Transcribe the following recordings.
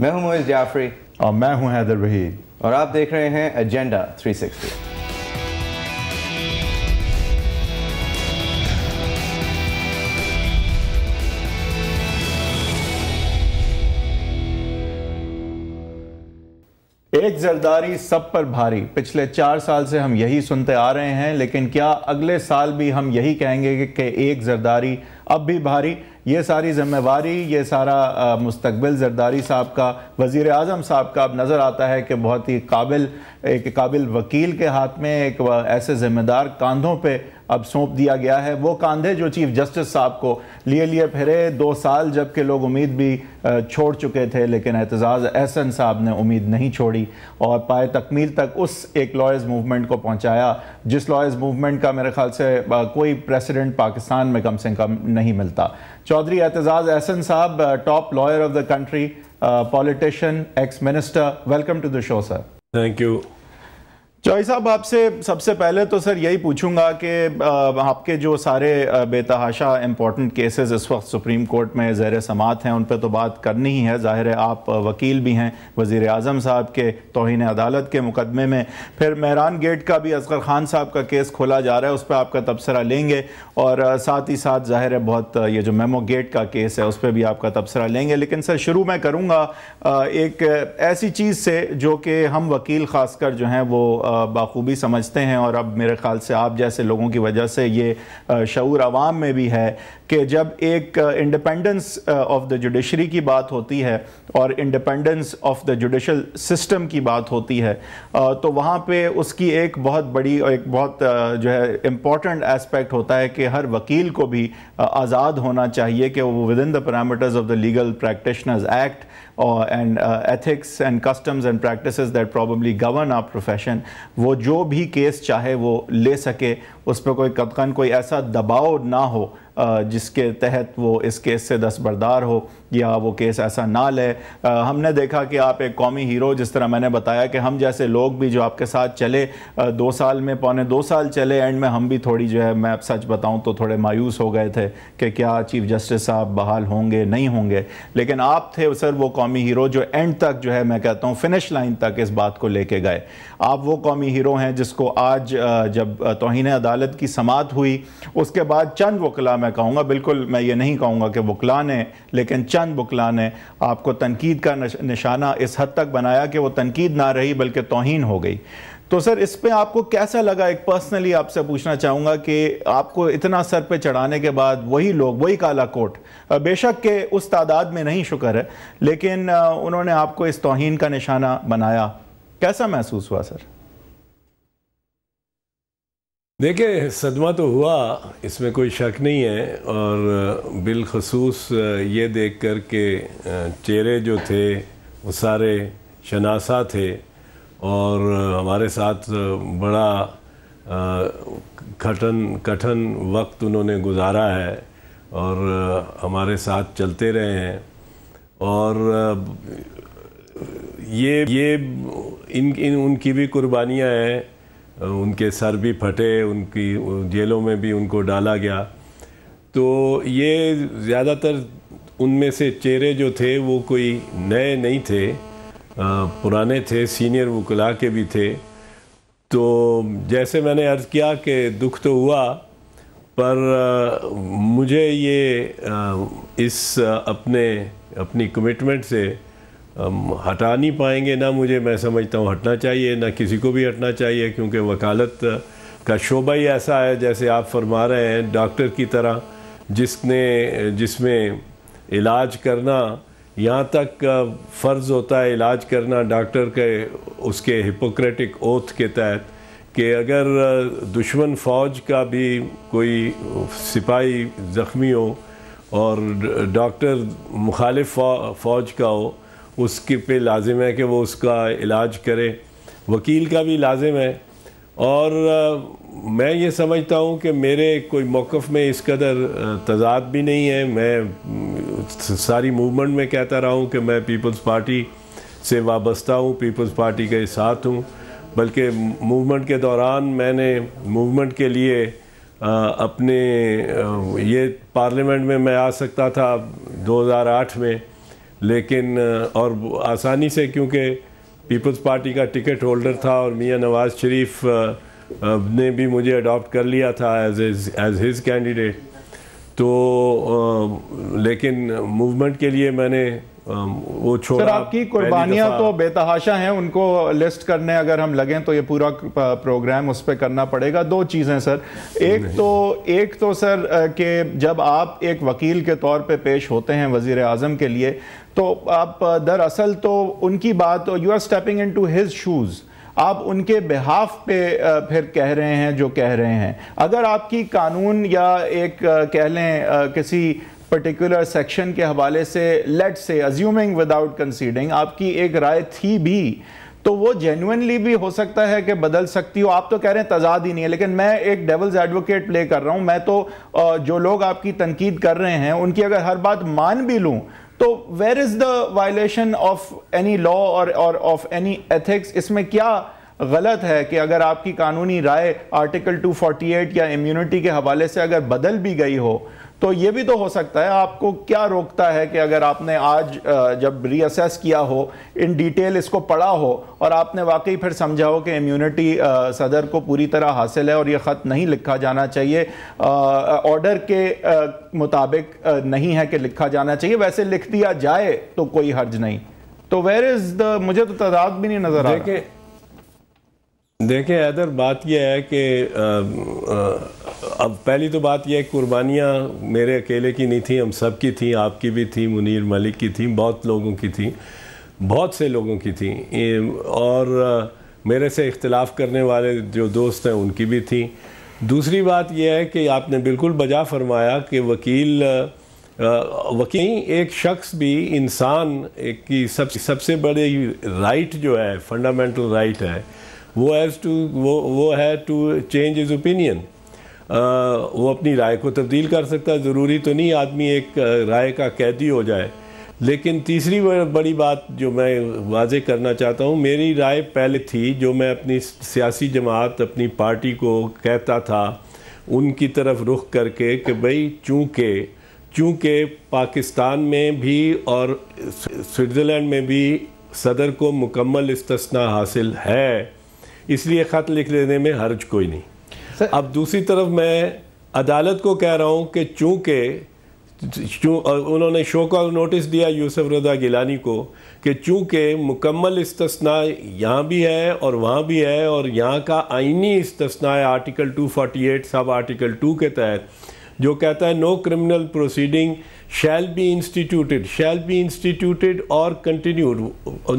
मैं हूं मोहित जाफरी और मैं हूं हैदर वहीद और आप देख रहे हैं एजेंडा 360 तेज जरदारी सब पर भारी पिछले चार साल से हम यही सुनते आ रहे हैं लेकिन क्या अगले साल भी हम यही कहेंगे कि, कि एक जरदारी अब भी भारी ये सारी जिम्मेवारी ये सारा मुस्तबिल जरदारी साहब का वज़ी अजम साहब का अब नज़र आता है कि बहुत ही काबिल एक काबिल वकील के हाथ में एक ऐसे ज़िम्मेदार कंधों पर अब सौंप दिया गया है वो कांधे जो चीफ जस्टिस साहब को लिए लिए फिरे दो साल जबकि लोग उम्मीद भी छोड़ चुके थे लेकिन एतजाज़ एहसन साहब ने उम्मीद नहीं छोड़ी और पाए तकमील तक उस एक लॉयर्स मूवमेंट को पहुंचाया जिस लॉयर्स मूवमेंट का मेरे ख्याल से कोई प्रेसिडेंट पाकिस्तान में कम से कम नहीं मिलता चौधरी एतजाज़ एहसन साहब top lawyer of the country politician ex minister welcome to the show sir thank you Chaudhry साहब आपसे सबसे पहले तो सर यही पूछूंगा कि आपके जो सारे बेतहाशा इम्पोर्टेंट केसेस इस वक्त सुप्रीम कोर्ट में जैर समात हैं उन पर तो बात करनी ही है ज़ाहिर है आप वकील भी हैं वज़ी अजम साहब के तोहन अदालत के मुकदमे में फिर मेहरान गेट का भी असगर खान साहब का केस खोला जा रहा है उस पर आपका तबसरा लेंगे और साथ ही साथ ज़ाहिर है बहुत ये जो मेमो गेट का केस है उस पर भी आपका तबसरा लेंगे लेकिन सर शुरू मैं करूँगा एक ऐसी चीज़ से जो कि हम वकील खासकर जो हैं वो बाखूबी समझते हैं और अब मेरे ख्याल से आप जैसे लोगों की वजह से ये शूर आवाम में भी है कि जब एक इंडिपेंडेंस ऑफ द जुडिशरी की बात होती है और independence of the judicial system की बात होती है तो वहाँ पे उसकी एक बहुत बड़ी और एक बहुत जो है इम्पॉर्टेंट एस्पेक्ट होता है कि हर वकील को भी आज़ाद होना चाहिए कि वो within the parameters of the legal practitioners act और and ethics and customs and practices that probably govern our profession वो जो भी केस चाहे वो ले सके उस पर कोई कदकन कोई ऐसा दबाव ना हो जिसके तहत वो इस केस से दस्तबरदार हो या वो केस ऐसा ना ले हमने देखा कि आप एक कौमी हीरो जिस तरह मैंने बताया कि हम जैसे लोग भी जो आपके साथ चले दो साल में पौने दो साल चले एंड में हम भी थोड़ी जो है मैं सच बताऊँ तो थोड़े मायूस हो गए थे कि क्या चीफ जस्टिस साहब बहाल होंगे नहीं होंगे लेकिन आप थे सर वो कौमी हीरो जो एंड तक जो है मैं कहता हूँ फिनिश लाइन तक इस बात को लेके गए आप वो कौमी हीरो हैं जिसको आज जब तोहन अदालत की समात हुई उसके बाद चंद वकला मैं कहूँगा बिल्कुल मैं ये नहीं कहूँगा कि वकला ने लेकिन चंद वकला ने आपको तनकीद का निशाना इस हद तक बनाया कि वो तनकीद ना रही बल्कि तोहन हो गई तो सर इस पर आपको कैसा लगा एक पर्सनली आपसे पूछना चाहूँगा कि आपको इतना सर पे चढ़ाने के बाद वही लोग वही काला कोट बेशक के उस तादाद में नहीं शुक्र है लेकिन उन्होंने आपको इस तोहन का निशाना बनाया कैसा महसूस हुआ सर देखिए सदमा तो हुआ इसमें कोई शक नहीं है और बिलखसूस ये देख कर के चेहरे जो थे वो सारे शनासा थे और हमारे साथ बड़ा कठन वक्त उन्होंने गुजारा है और हमारे साथ चलते रहे हैं और ये ये इन इन उनकी भी कुर्बानियाँ हैं उनके सर भी फटे उनकी जेलों में भी उनको डाला गया तो ये ज़्यादातर उनमें से चेहरे जो थे वो कोई नए नहीं थे आ, पुराने थे सीनियर वकला के भी थे तो जैसे मैंने अर्ज़ किया कि दुख तो हुआ पर आ, मुझे ये आ, इस अपने अपनी कमिटमेंट से हटा नहीं पाएंगे ना मुझे मैं समझता हूँ हटना चाहिए ना किसी को भी हटना चाहिए क्योंकि वकालत का शोबा ही ऐसा है जैसे आप फरमा रहे हैं डॉक्टर की तरह जिसने जिसमें इलाज करना यहाँ तक फ़र्ज़ होता है इलाज करना डॉक्टर के उसके हिपोक्रेटिक ओथ के तहत कि अगर दुश्मन फौज का भी कोई सिपाही ज़ख्मी हो और डॉक्टर मुखालिफ फौज का हो उसके पे लाजिम है कि वो उसका इलाज करे वकील का भी लाजिम है और आ, मैं ये समझता हूँ कि मेरे कोई मौक़ में इस कदर तजाद भी नहीं है मैं सारी मूवमेंट में कहता रहा हूँ कि मैं पीपल्स पार्टी से वाबस्ता हूँ पीपल्स पार्टी के साथ हूँ बल्कि मूवमेंट के दौरान मैंने मूवमेंट के लिए आ, अपने आ, ये पार्लियामेंट में मैं आ सकता था 2008 में लेकिन और आसानी से क्योंकि पीपल्स पार्टी का टिकट होल्डर था और मियाँ नवाज़ शरीफ ने भी मुझे अडॉप्ट कर लिया था एज एज हिज कैंडिडेट तो लेकिन मूवमेंट के लिए मैंने वो छोड़ा सर आपकी कुर्बानियाँ तो बेतहाशा हैं उनको लिस्ट करने अगर हम लगें तो ये पूरा प्रोग्राम उस पर करना पड़ेगा दो चीज़ें सर एक तो एक तो सर के जब आप एक वकील के तौर पे पेश होते हैं वज़ी अजम के लिए तो आप दरअसल तो उनकी बात you are stepping into his shoes आप उनके बिहाफ पे फिर कह रहे हैं जो कह रहे हैं अगर आपकी कानून या एक कह लें किसी पर्टिकुलर सेक्शन के हवाले से लेट से अज्यूमिंग विदाउट कंसीडिंग आपकी एक राय थी भी तो वो जेन्यनली भी हो सकता है कि बदल सकती हो आप तो कह रहे हैं तजाद ही नहीं है लेकिन मैं एक डेवल्स एडवोकेट प्ले कर रहा हूँ मैं तो जो लोग आपकी तनकीद कर रहे हैं उनकी अगर हर बात मान भी लूँ तो where is the violation of any law or or of any ethics इसमें क्या गलत है कि अगर आपकी कानूनी राय आर्टिकल 248 या इम्यूनिटी के हवाले से अगर बदल भी गई हो तो ये भी तो हो सकता है आपको क्या रोकता है कि अगर आपने आज जब रीअसेस किया हो इन डिटेल इसको पढ़ा हो और आपने वाकई फिर समझा हो कि इम्यूनिटी सदर को पूरी तरह हासिल है और ये ख़त नहीं लिखा जाना चाहिए ऑर्डर के मुताबिक नहीं है कि लिखा जाना चाहिए वैसे लिख दिया जाए तो कोई हर्ज नहीं तो वेर इज़ द मुझे तो तादाद भी नहीं नज़र आ रहा देखिए हैदर बात यह है कि अब पहली तो बात यह है कुर्बानियाँ मेरे अकेले की नहीं थी हम सब की थी आपकी भी थी मुनीर मलिक की थी बहुत लोगों की थी बहुत से लोगों की थी और मेरे से इख्तलाफ करने वाले जो दोस्त हैं उनकी भी थी दूसरी बात यह है कि आपने बिल्कुल बजा फरमाया कि वकील वकील एक शख्स भी इंसान की सब सबसे बड़ी राइट जो है फंडामेंटल राइट है वो हैज़ टू वो वो है टू चेंज इज़ ओपिनियन वो अपनी राय को तब्दील कर सकता है ज़रूरी तो नहीं आदमी एक uh, राय का कैदी हो जाए लेकिन तीसरी बड़ी बात जो मैं वाज करना चाहता हूँ मेरी राय पहले थी जो मैं अपनी सियासी जमात अपनी पार्टी को कहता था उनकी तरफ रुख करके कि भाई चूँकि चूँकि पाकिस्तान में भी और स्विट्ज़रलैंड में भी सदर को मुकम्मल इस्तना हासिल है इसलिए ख़त लिख लेने में हर्ज कोई नहीं सर, अब दूसरी तरफ मैं अदालत को कह रहा हूँ कि चूँकि उन्होंने शो का नोटिस दिया यूसुफ रजा गिलानी को कि चूँकि मुकम्मल इस्तना यहाँ भी है और वहाँ भी है और यहाँ का आइनी इस्तना है आर्टिकल 248 सब आर्टिकल 2 के तहत जो कहता है no criminal proceeding shall be instituted shall be instituted or continued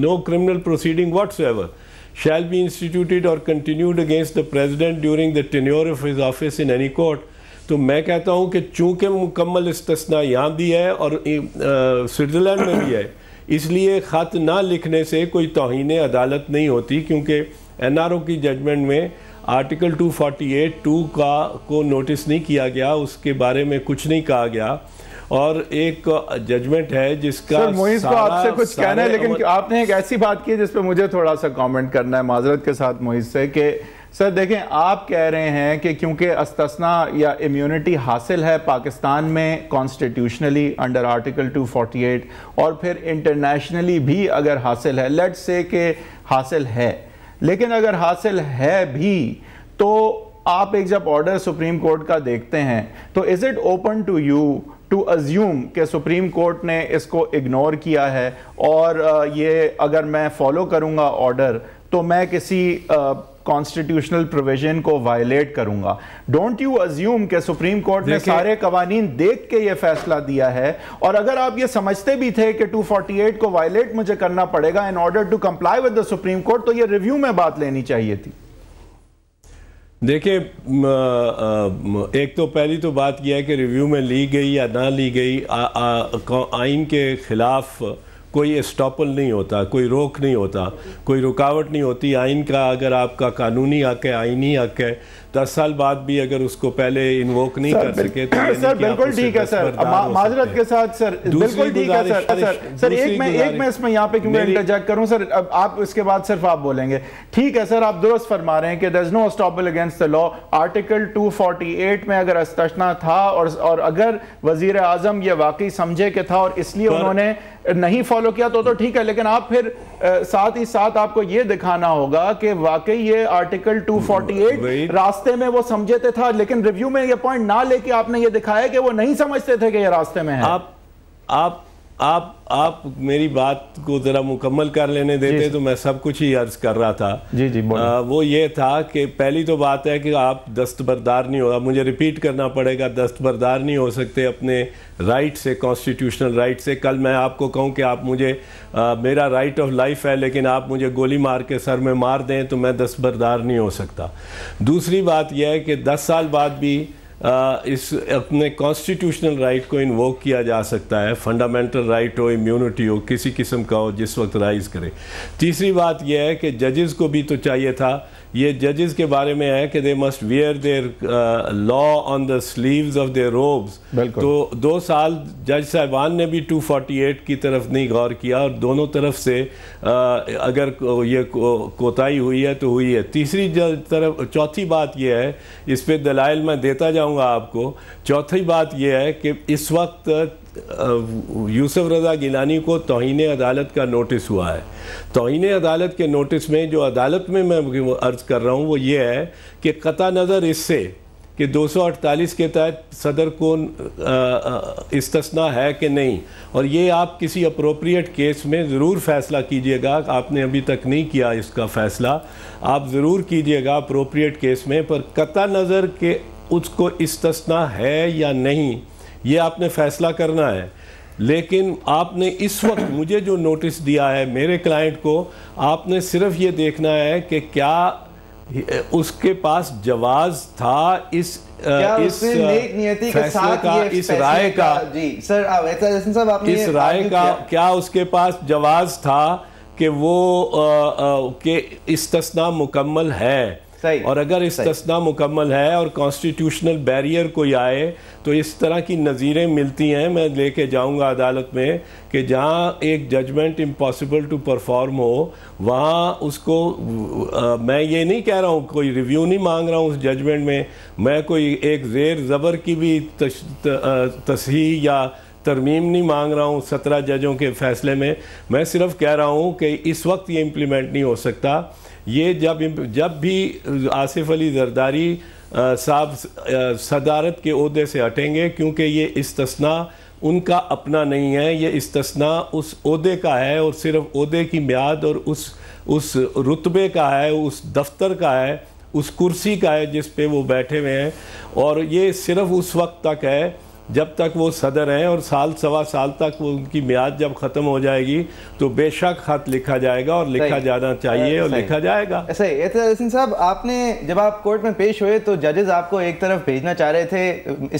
no criminal proceeding whatsoever shall be instituted or continued against the president during the tenure of his office in any court तो मैं कहता हूँ कि चूंकि मुकम्मल istisna यहाँ भी है और स्विट्ज़रलैंड में भी है इसलिए ख़त ना लिखने से कोई तोहन अदालत नहीं होती क्योंकि एन आर ओ की जजमेंट में आर्टिकल 248 टू का को नोटिस नहीं किया गया उसके बारे में कुछ नहीं कहा गया और एक जजमेंट है जिसका मोहित को आपसे कुछ कहना है लेकिन आपने एक ऐसी बात की जिस पर मुझे थोड़ा सा कमेंट करना है माजरत के साथ मोहित से कि सर देखें आप कह रहे हैं कि क्योंकि अस्तना या इम्यूनिटी हासिल है पाकिस्तान में कॉन्स्टिट्यूशनली अंडर आर्टिकल 248 और फिर इंटरनेशनली भी अगर हासिल है लेट से कि हासिल है लेकिन अगर हासिल है भी तो आप एक जब ऑर्डर सुप्रीम कोर्ट का देखते हैं तो is it open to you to assume कि सुप्रीम कोर्ट ने इसको इग्नोर किया है और ये अगर मैं फॉलो करूँगा ऑर्डर तो मैं किसी कॉन्स्टिट्यूशनल प्रोविजन को वायलेट करूंगा डोंट यू अज्यूम के सुप्रीम कोर्ट ने सारे कवानीन देख के ये फैसला दिया है और अगर आप ये समझते भी थे कि 248 को वायलेट मुझे करना पड़ेगा in order to comply with the supreme court तो ये रिव्यू में बात लेनी चाहिए थी देखिए एक तो पहली तो बात यह है कि रिव्यू में ली गई या ना ली गई आइन के ख़िलाफ़ कोई स्टॉपल नहीं होता कोई रोक नहीं होता कोई रुकावट नहीं होती आइन का अगर आपका कानूनी हक है आइनी हक है दस साल बाद भी अगर उसको पहले इन्वोक नहीं कर सके तो सर बिल्कुल ठीक है सर माजरत के साथ सर बिल्कुल ठीक है सर सर सर एक मैं एक मैं इसमें यहाँ पे क्यों इंटरजेक्ट करूँ सर अब आप इसके बाद सिर्फ आप बोलेंगे ठीक है सर आप दुरुस्त फरमा रहे हैं कि there no estoppel against the law article 248 में अगर अस्तना था और और अगर वजीर आजम यह वाकई समझे के था और इसलिए उन्होंने नहीं फॉलो किया तो तो ठीक है लेकिन आप फिर आ, साथ ही साथ आपको यह दिखाना होगा कि वाकई ये आर्टिकल 248 रास्ता रास्ते में वो थे था लेकिन रिव्यू में ये पॉइंट ना लेके आपने ये दिखाया कि वो नहीं समझते थे कि ये रास्ते में है आप आप आप आप मेरी बात को ज़रा मुकम्मल कर लेने देते तो मैं सब कुछ ही अर्ज कर रहा था जी जी आ, वो ये था कि पहली तो बात है कि आप दस्तबरदार नहीं हो आप मुझे रिपीट करना पड़ेगा दस्तबरदार नहीं हो सकते अपने राइट से कॉन्स्टिट्यूशनल राइट से कल मैं आपको कहूँ कि आप मुझे आ, मेरा राइट ऑफ लाइफ है लेकिन आप मुझे गोली मार के सर में मार दें तो मैं दस्तबरदार नहीं हो सकता दूसरी बात यह है कि दस साल बाद भी इस अपने कॉन्स्टिट्यूशनल राइट को इन्वोक किया जा सकता है फंडामेंटल राइट हो इम्यूनिटी हो किसी किस्म का हो जिस वक्त राइज करे तीसरी बात यह है कि जजेस को भी तो चाहिए था ये जजेस के बारे में है कि they must wear their law on the sleeves of their robes तो दो साल जज साहबान ने भी 248 की तरफ नहीं गौर किया और दोनों तरफ से uh, अगर ये कोताही हुई है तो हुई है तीसरी तरफ चौथी बात यह है इस पर दलाइल मैं देता जाऊँ बताऊंगा आपको चौथी बात यह है कि इस वक्त यूसुफ रज़ा गिलानी को तोहन अदालत का नोटिस हुआ है तोहन अदालत के नोटिस में जो अदालत में मैं अर्ज़ कर रहा हूँ वो ये है कि कता नज़र इससे कि 248 के तहत सदर को इस्तना है कि नहीं और ये आप किसी अप्रोप्रिएट केस में ज़रूर फ़ैसला कीजिएगा आपने अभी तक नहीं किया इसका फ़ैसला आप ज़रूर कीजिएगा अप्रोप्रिएट केस में पर कता नज़र के उसको इस्तना है या नहीं ये आपने फैसला करना है लेकिन आपने इस वक्त मुझे जो नोटिस दिया है मेरे क्लाइंट को आपने सिर्फ ये देखना है कि क्या उसके पास जवाज था इस इस नियति के साथ का इस राय का, जी सर साहब आपने इस राय का क्या उसके पास जवाज था कि वो के इस्तना मुकम्मल है और अगर इसतना मुकम्मल है और कॉन्स्टिट्यूशनल बैरियर कोई आए तो इस तरह की नज़ीरें मिलती हैं मैं लेके जाऊंगा अदालत में कि जहाँ एक जजमेंट इम्पॉसिबल टू परफॉर्म हो वहाँ उसको आ, मैं ये नहीं कह रहा हूँ कोई रिव्यू नहीं मांग रहा हूँ उस जजमेंट में मैं कोई एक जेर ज़बर की भी तसी या तरमीम नहीं मांग रहा हूँ सत्रह जजों के फैसले में मैं सिर्फ कह रहा हूँ कि इस वक्त ये इम्प्लीमेंट नहीं हो सकता ये जब जब भी आसिफ अली जरदारी साहब सदारत के अहदे से हटेंगे क्योंकि ये इस्तना उनका अपना नहीं है ये इस्तना उस अहदे का है और सिर्फ अहदे की म्याद और उस उस रुतबे का है उस दफ्तर का है उस कुर्सी का है जिस पे वो बैठे हुए हैं और ये सिर्फ उस वक्त तक है जब तक वो सदर हैं और साल सवा साल तक वो उनकी म्याद जब ख़त्म हो जाएगी तो बेशक खत लिखा जाएगा और लिखा जाना चाहिए और लिखा जाएगा सही साहब आपने जब आप कोर्ट में पेश हुए तो जजेस आपको एक तरफ भेजना चाह रहे थे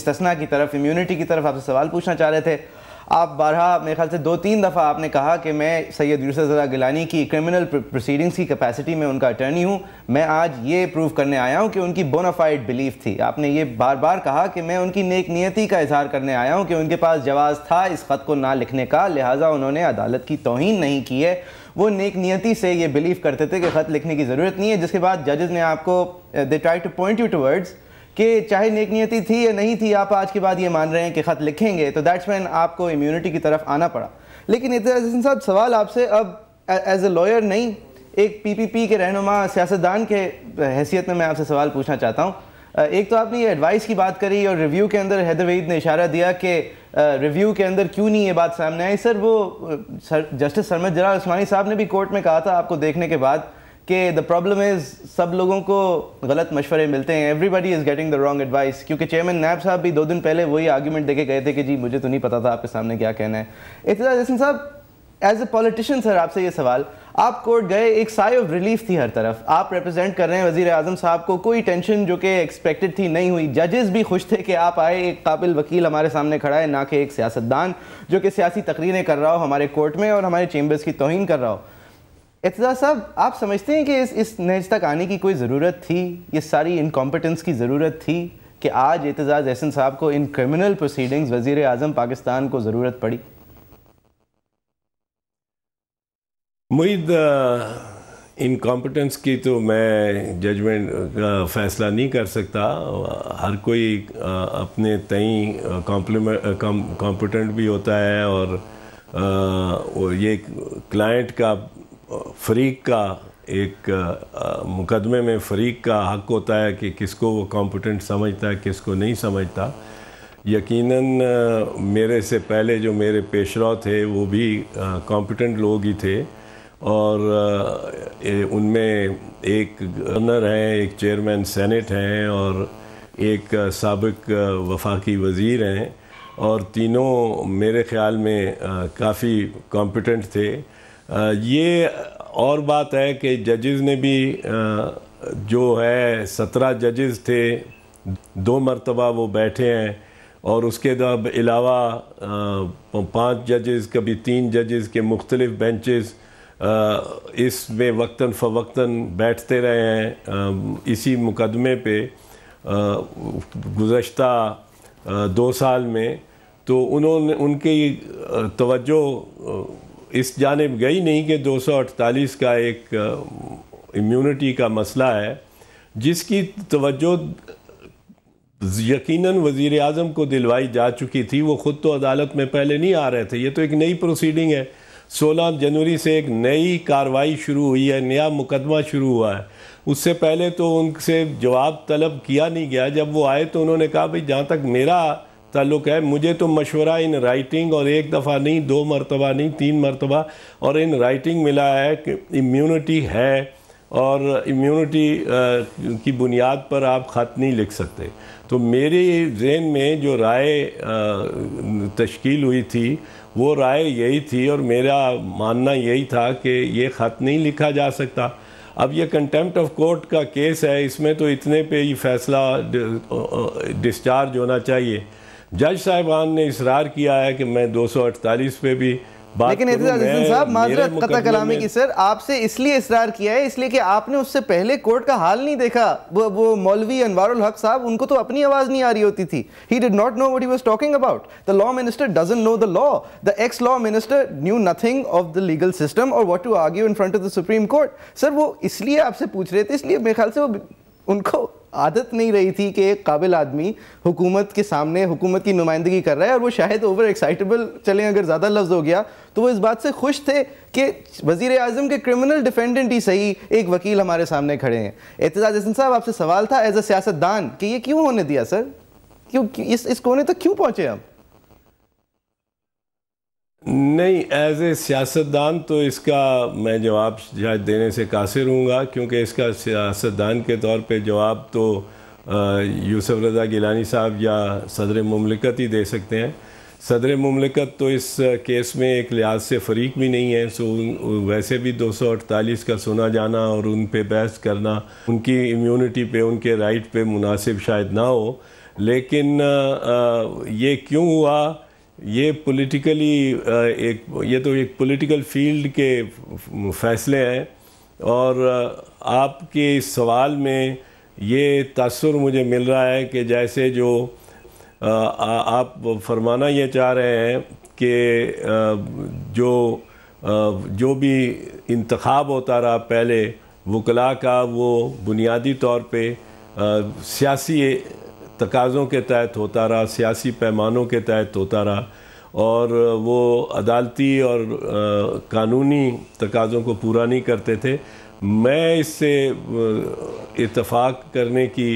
इस तस्ना की तरफ इम्यूनिटी की तरफ आपसे सवाल पूछना चाह रहे थे आप बारह मेरे ख्याल से दो तीन दफ़ा आपने कहा कि मैं सैयद यूसुफ़ा गिलानी की क्रिमिनल प्रोसीडिंग्स की कैपेसिटी में उनका अटर्नी हूँ मैं आज ये प्रूव करने आया हूँ कि उनकी बोनाफाइड बिलीफ थी आपने ये बार बार कहा कि मैं उनकी नेक नियति का इजहार करने आया हूँ कि उनके पास जवाज़ था इस ख़त को ना लिखने का लिहाजा उन्होंने अदालत की तोहन नहीं की है वो नेक नियति से ये बिलीव करते थे कि ख़त लिखने की ज़रूरत नहीं है जिसके बाद जजेज़ ने आपको they try to point you to कि चाहे नेक नियति थी या नहीं थी आप आज के बाद ये मान रहे हैं कि ख़त लिखेंगे तो दैट्स मैन आपको इम्यूनिटी की तरफ आना पड़ा लेकिन इतराजन साहब सवाल आपसे अब एज ए लॉयर नहीं एक पीपीपी के रहनुमा सियासतदान के हैसियत में मैं आपसे सवाल पूछना चाहता हूँ एक तो आपने ये एडवाइस की बात करी और रिव्यू के अंदर हैदर वहीद ने इशारा दिया कि रिव्यू के अंदर क्यों नहीं ये बात सामने आई सर वो सर जस्टिस सरमद जरा उस्मानी साहब ने भी कोर्ट में कहा था आपको देखने के बाद कि द प्रॉब्लम इज़ सब लोगों को गलत मशवरे मिलते हैं everybody is getting the wrong advice क्योंकि चेयरमैन नायब साहब भी दो दिन पहले वही आर्ग्यूमेंट देके गए थे कि जी मुझे तो नहीं पता था आपके सामने क्या कहना है इतजाज जैसे साहब एज ए पॉलिटिशियन सर आपसे ये सवाल आप कोर्ट गए एक साई ऑफ रिलीफ थी हर तरफ आप रिप्रेजेंट कर रहे हैं वजीर आजम साहब को कोई टेंशन जो कि एक्सपेक्टेड थी नहीं हुई जजेस भी खुश थे कि आप आए एक काबिल वकील हमारे सामने खड़ा है ना कि एक सियासतदान जो कि सियासी तकरीरें कर रहा हो हमारे कोर्ट में और हमारे चेम्बर्स की तोहन कर रहा हो इतजा साहब आप समझते हैं कि इस इस नज तक आने की कोई ज़रूरत थी ये सारी इनकॉम्पिटेंस की ज़रूरत थी कि आज एतजाज़ एहसन साहब को इन क्रिमिनल प्रोसीडिंग्स वज़ी अजम पाकिस्तान को ज़रूरत पड़ी मुईद इनकॉम्पिटेंस की तो मैं जजमेंट का फ़ैसला नहीं कर सकता हर कोई अपने तई कॉम्पिटेंट भी होता है और ये क्लाइंट का फरीक का एक मुकदमे में फरीक का हक होता है कि किसको वो कॉम्पिटेंट समझता है किसको नहीं समझता यकीनन मेरे से पहले जो मेरे पेशरा थे वो भी कॉम्पिटेंट लोग ही थे और उनमें एक गवर्नर हैं एक चेयरमैन सेनेट हैं और एक सबक वफाकी वज़ीर हैं और तीनों मेरे ख़्याल में काफ़ी कॉम्पिटेंट थे ये और बात है कि जजेस ने भी जो है सत्रह जजेस थे दो मरतबा वो बैठे हैं और उसके अलावा पांच जजेस कभी तीन जजेस के मुख्तलिफ बेंचेस इसमें वक्ता फवक्तन बैठते रहे हैं इसी मुकदमे पे गुज्त दो साल में तो उन्होंने उनकी तवज्जो इस जानब गई नहीं कि 248 का एक इम्यूनिटी का मसला है जिसकी तवज्जो यकीनन वज़ी अजम को दिलवाई जा चुकी थी वो ख़ुद तो अदालत में पहले नहीं आ रहे थे ये तो एक नई प्रोसीडिंग है 16 जनवरी से एक नई कार्रवाई शुरू हुई है नया मुकदमा शुरू हुआ है उससे पहले तो उनसे जवाब तलब किया नहीं गया जब वो आए तो उन्होंने कहा भाई जहाँ तक मेरा ताल्लुक़ है मुझे तो मशवरा इन राइटिंग और एक दफ़ा नहीं दो मरतबा नहीं तीन मरतबा और इन राइटिंग मिला है कि इम्यूनिटी है और इम्यूनिटी की बुनियाद पर आप ख़त नहीं लिख सकते तो मेरे जहन में जो राय तश्कील हुई थी वो राय यही थी और मेरा मानना यही था कि ये ख़त नहीं लिखा जा सकता अब ये कंटेम्प्ट ऑफ कोर्ट का केस है इसमें तो इतने पे ही फैसला डिस्चार्ज होना चाहिए जज साहिबान ने इसरार किया है कि मैं 248 पे भी लेकिन साहब माजरत कता कलामी की सर आपसे इसलिए इसरार किया है इसलिए कि आपने उससे पहले कोर्ट का हाल नहीं देखा वो वो मौलवी अनवारुल हक साहब उनको तो अपनी आवाज नहीं आ रही होती थी he did not know what he was talking about the law minister doesn't know the law the ex law minister knew nothing of the legal system or what to argue in front of the supreme court sir वो इसलिए आपसे पूछ रहे थे इसलिए मेरे ख्याल से वो उनको आदत नहीं रही थी कि एक काबिल आदमी हुकूमत के सामने हुकूमत की नुमाइंदगी कर रहा है और वो शायद ओवर एक्साइटेबल चलें अगर ज़्यादा लफ्ज़ हो गया तो वो इस बात से खुश थे कि वजीर अजम के क्रिमिनल डिफेंडेंट ही सही एक वकील हमारे सामने खड़े हैं एतजाज हसन साहब आपसे सवाल था एज अ सियासतदान कि ये क्यों होने दिया सर क्यों, क्यों इस, इस कोने तक क्यों पहुँचे हम नहीं एज ए सियासतदान तो इसका मैं जवाब शायद देने से कासिर हूँगा क्योंकि इसका सियासतदान के तौर पे जवाब तो यूसुफ रजा गिलानी साहब या सदर ममलिकत ही दे सकते हैं सदर ममलिकत तो इस केस में एक लिहाज से फरीक भी नहीं है सो वैसे भी 248 का सुना जाना और उन पे बहस करना उनकी इम्यूनिटी पे उनके राइट पे मुनासिब शायद ना हो लेकिन ये क्यों हुआ ये पॉलिटिकली uh, एक ये तो एक पॉलिटिकल फील्ड के फैसले हैं और uh, आपके इस सवाल में ये तसर मुझे मिल रहा है कि जैसे जो uh, आ, आप फरमाना ये चाह रहे हैं कि जो जो भी इंतखब होता रहा पहले वकला का वो बुनियादी तौर पे सियासी तकाज़ों के तहत होता रहा सियासी पैमानों के तहत होता रहा और वो अदालती और आ, कानूनी तकाज़ों को पूरा नहीं करते थे मैं इससे इतफाक़ करने की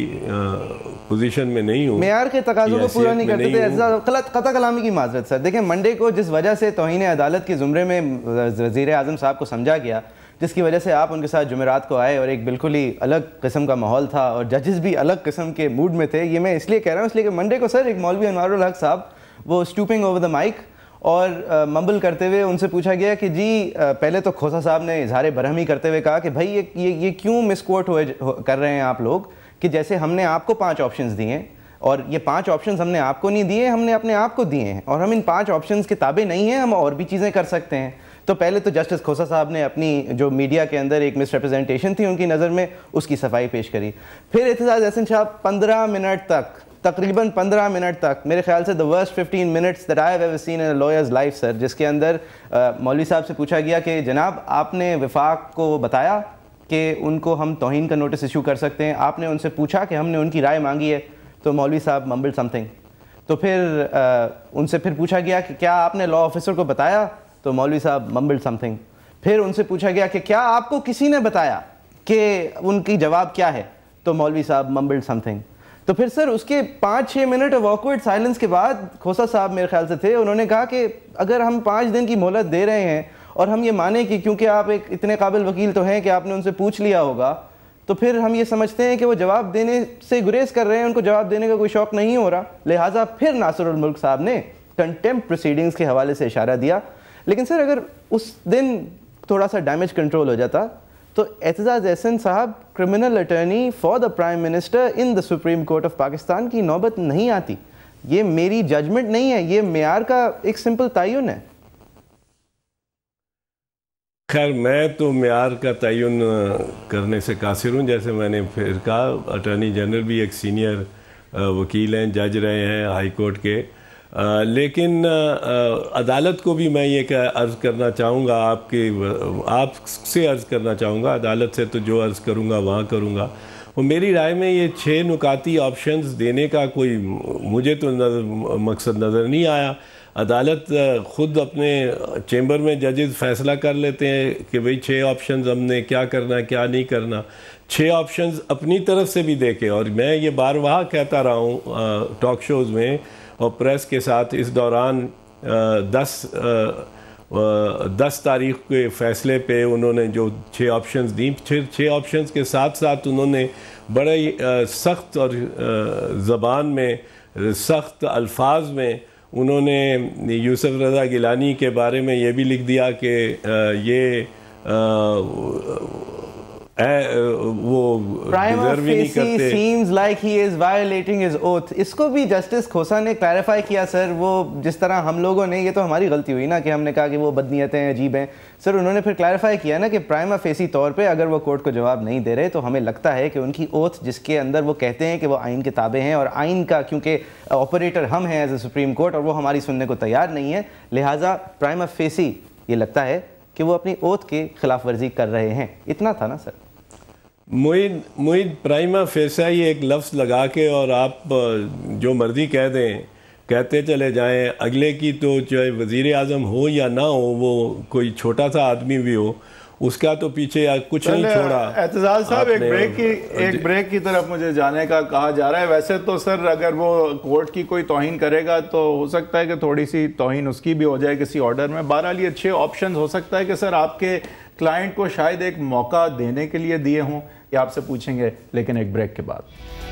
पोजीशन में नहीं हूँ मैार के तकाजों को पूरा नहीं करते थे गलत कलामी की माजरत सर देखें मंडे को जिस वजह से तोहन अदालत के ज़ुमरे में वज़ी अजम साहब को समझा गया जिसकी वजह से आप उनके साथ जुमेरात को आए और एक बिल्कुल ही अलग किस्म का माहौल था और जजेस भी अलग किस्म के मूड में थे ये मैं इसलिए कह रहा हूँ इसलिए कि मंडे को सर एक मौलवी अनवारुल हक साहब वो स्टूपिंग ओवर द माइक और मंबल करते हुए उनसे पूछा गया कि जी पहले तो खोसा साहब ने इजहार बरहमी करते हुए कहा कि भाई ये ये ये क्यों मिसकोट हो कर रहे हैं आप लोग कि जैसे हमने आपको पांच ऑप्शंस दिए और ये पांच ऑप्शंस हमने आपको नहीं दिए हमने अपने आप को दिए हैं और हम इन पांच ऑप्शंस के ताबे नहीं हैं हम और भी चीज़ें कर सकते हैं तो पहले तो जस्टिस खोसा साहब ने अपनी जो मीडिया के अंदर एक मिसरिप्रेजेंटेशन थी उनकी नज़र में उसकी सफाई पेश करी फिर एहतजाज एहसन शाह पंद्रह मिनट तक तकरीबन पंद्रह मिनट तक मेरे ख्याल से the worst fifteen minutes the I have seen in lawyers life sir जिसके अंदर मौलवी साहब से पूछा गया कि जनाब आपने विफाक को बताया कि उनको हम तोहन का नोटिस इशू कर सकते हैं आपने उनसे पूछा कि हमने उनकी राय मांगी है तो मौलवी साहब मम्बल समथिंग तो फिर आ, उनसे फिर पूछा गया कि क्या आपने लॉ ऑफिसर को बताया तो मौलवी साहब मम्बल समथिंग फिर उनसे पूछा गया कि क्या आपको किसी ने बताया कि उनकी जवाब क्या है तो मौलवी साहब मम्बल समथिंग तो फिर सर उसके पाँच छः मिनट ऑफ ऑकवर्ड साइलेंस के बाद खोसा साहब मेरे ख्याल से थे उन्होंने कहा कि अगर हम पाँच दिन की मोहलत दे रहे हैं और हम ये माने कि क्योंकि आप एक इतने काबिल वकील तो हैं कि आपने उनसे पूछ लिया होगा तो फिर हम ये समझते हैं कि वो जवाब देने से गुरेज कर रहे हैं उनको जवाब देने का कोई शौक नहीं हो रहा लिहाजा फिर नासुरमल्क मुल्क साहब ने कंटेम्प्ट प्रोसीडिंग्स के हवाले से इशारा दिया लेकिन सर अगर उस दिन थोड़ा सा डैमेज कंट्रोल हो जाता तो एतजाज़ एहसन साहब criminal attorney for the prime minister in the supreme court of Pakistan की नौबत नहीं आती ये मेरी जजमेंट नहीं है ये मैार का एक सिंपल तयन है खैर मैं तो मैार का तयन करने से कासिर हूँ जैसे मैंने फिर कहा अटर्नी जनरल भी एक सीनियर वकील हैं जज रहे हैं हाई कोर्ट के आ, लेकिन आ, अदालत को भी मैं ये अर्ज़ करना चाहूँगा आपके आपसे अर्ज़ करना चाहूँगा अदालत से तो जो अर्ज़ करूँगा वहाँ करूँगा तो मेरी राय में ये छः नुकाती ऑप्शंस देने का कोई मुझे तो नजर, मकसद नज़र नहीं आया अदालत खुद अपने चेंबर में जजेस फैसला कर लेते हैं कि भाई छः ऑप्शन हमने क्या करना क्या नहीं करना छः ऑप्शन अपनी तरफ से भी देखे और मैं ये बार वहाँ कहता रहा हूँ टॉक शोज़ में और प्रेस के साथ इस दौरान आ, दस आ, दस तारीख के फैसले पे उन्होंने जो छः ऑप्शंस दी फिर छः ऑप्शंस के साथ साथ उन्होंने बड़े सख्त और ज़बान में सख्त अल्फाज में उन्होंने यूसुफ रज़ा गिलानी के बारे में ये भी लिख दिया कि ये वो वायोलेटिंग हिज ओथ इसको भी जस्टिस खोसा ने क्लैरिफाई किया सर वो जिस तरह हम लोगों ने ये तो हमारी गलती हुई ना कि हमने कहा कि वो बदनीयतें अजीब हैं सर उन्होंने फिर क्लैरिफाई किया ना कि प्राइमा फेसी तौर पे अगर वो कोर्ट को जवाब नहीं दे रहे तो हमें लगता है कि उनकी ओथ जिसके अंदर वो कहते हैं कि वो आइन किताबें हैं और आइन का क्योंकि ऑपरेटर हम हैं एज ए सुप्रीम कोर्ट और वो हमारी सुनने को तैयार नहीं है लिहाजा प्राइमा फेसी ये लगता है कि वो अपनी ओथ के खिलाफ वर्जी कर रहे हैं इतना था ना sir Moeed Moeed prima facie ही एक लफ्ज़ लगा के और आप जो मर्ज़ी कह दें कहते चले जाएं अगले की तो चाहे वज़ी अजम हो या ना हो वो कोई छोटा सा आदमी भी हो उसका तो पीछे या कुछ नहीं छोड़ा एतजाज साहब एक ब्रेक की एक ब्रेक की तरफ मुझे जाने का कहा जा रहा है वैसे तो सर अगर वो कोर्ट की कोई तोहन करेगा तो हो सकता है कि थोड़ी सी तोहिन उसकी भी हो जाए किसी ऑर्डर में बहरहाल ये अच्छे ऑप्शन हो सकता है कि सर आपके क्लाइंट को शायद एक मौका देने के लिए दिए हों आपसे पूछेंगे लेकिन एक ब्रेक के बाद